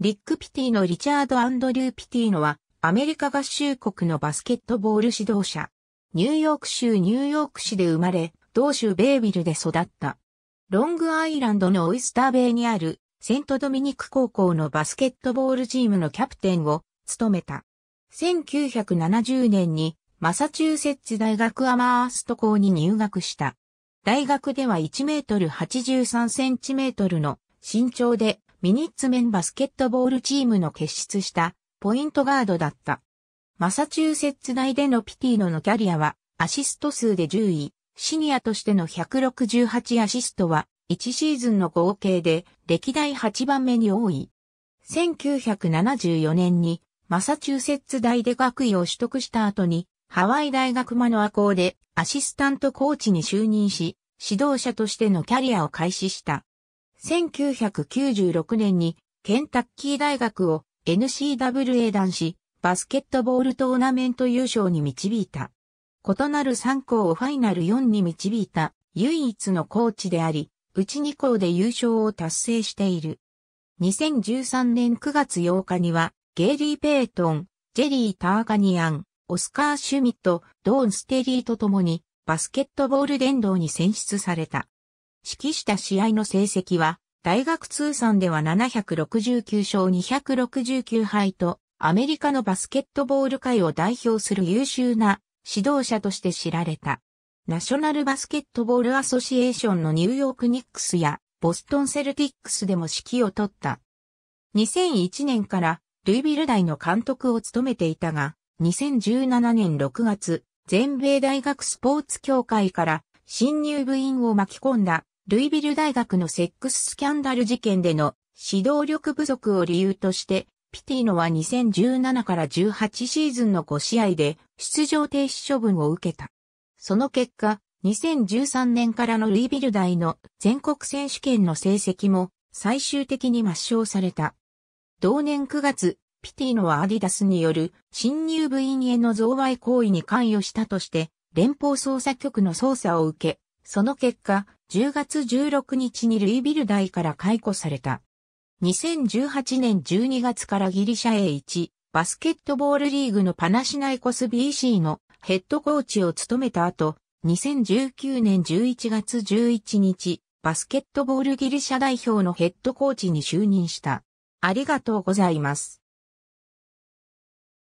リック・ピティのリチャード・アンドリュー・ピティのは、アメリカ合衆国のバスケットボール指導者。ニューヨーク州ニューヨーク市で生まれ、同州ベイビルで育った。ロングアイランドのオイスターベイにある、セントドミニク高校のバスケットボールチームのキャプテンを務めた。1970年に、マサチューセッツ大学アマースト校に入学した。大学では1メートル83センチメートルの身長でミニッツメンバスケットボールチームの結出したポイントガードだった。マサチューセッツ大でのピティーノのキャリアはアシスト数で10位、シニアとしての168アシストは1シーズンの合計で歴代8番目に多い。1974年にマサチューセッツ大で学位を取得した後にハワイ大学マノア校でアシスタントコーチに就任し、指導者としてのキャリアを開始した。1996年にケンタッキー大学を n c w a 男子バスケットボールトーナメント優勝に導いた。異なる3校をファイナル4に導いた唯一のコーチであり、うち2校で優勝を達成している。2013年9月8日には、ゲイリー・ペイトン、ジェリー・ターガニアン、オスカー・シュミット、ドーン・ステリーと共に、バスケットボール殿堂に選出された。指揮した試合の成績は、大学通算では769勝269敗と、アメリカのバスケットボール界を代表する優秀な指導者として知られた。ナショナルバスケットボールアソシエーションのニューヨークニックスやボストンセルティックスでも指揮を取った。2001年からルイビル大の監督を務めていたが、2017年6月、全米大学スポーツ協会から新入部員を巻き込んだルイビル大学のセックススキャンダル事件での指導力不足を理由として、ピティノは2017から18シーズンの5試合で出場停止処分を受けた。その結果、2013年からのルイビル大の全国選手権の成績も最終的に抹消された。同年9月、ピティノはアディダスによる新入部員への贈賄行為に関与したとして、連邦捜査局の捜査を受け、その結果、10月16日にルイビル大から解雇された。2018年12月からギリシャ A1 バスケットボールリーグのパナシナイコス BC のヘッドコーチを務めた後、2019年11月11日、バスケットボールギリシャ代表のヘッドコーチに就任した。ありがとうございます。